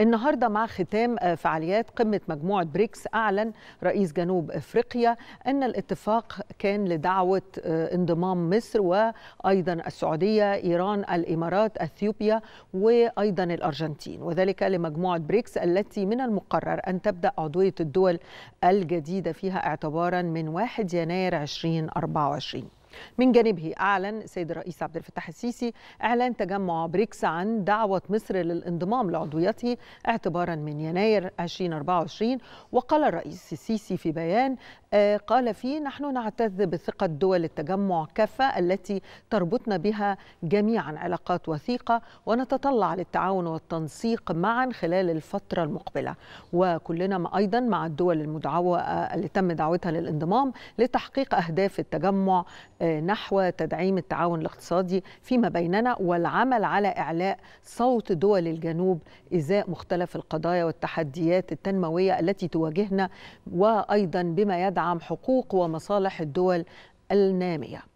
النهارده مع ختام آه، فعاليات قمه مجموعه بريكس اعلن رئيس جنوب افريقيا ان الاتفاق كان لدعوه آه، انضمام مصر وايضا السعوديه، ايران، الامارات، اثيوبيا وايضا الارجنتين وذلك لمجموعه بريكس التي من المقرر ان تبدا عضويه الدول الجديده فيها اعتبارا من 1 يناير 2024. من جانبه أعلن السيد الرئيس عبد الفتاح السيسي إعلان تجمع بريكس عن دعوة مصر للانضمام لعضويته اعتبارا من يناير 2024 وقال الرئيس السيسي في بيان آه، قال فيه نحن نعتز بثقة دول التجمع كافة التي تربطنا بها جميعا علاقات وثيقة ونتطلع للتعاون والتنسيق معا خلال الفترة المقبلة وكلنا أيضا مع الدول المدعوة آه، اللي تم دعوتها للانضمام لتحقيق أهداف التجمع آه، نحو تدعيم التعاون الاقتصادي فيما بيننا والعمل على إعلاء صوت دول الجنوب إزاء مختلف القضايا والتحديات التنموية التي تواجهنا وأيضا بما يدعم حقوق ومصالح الدول النامية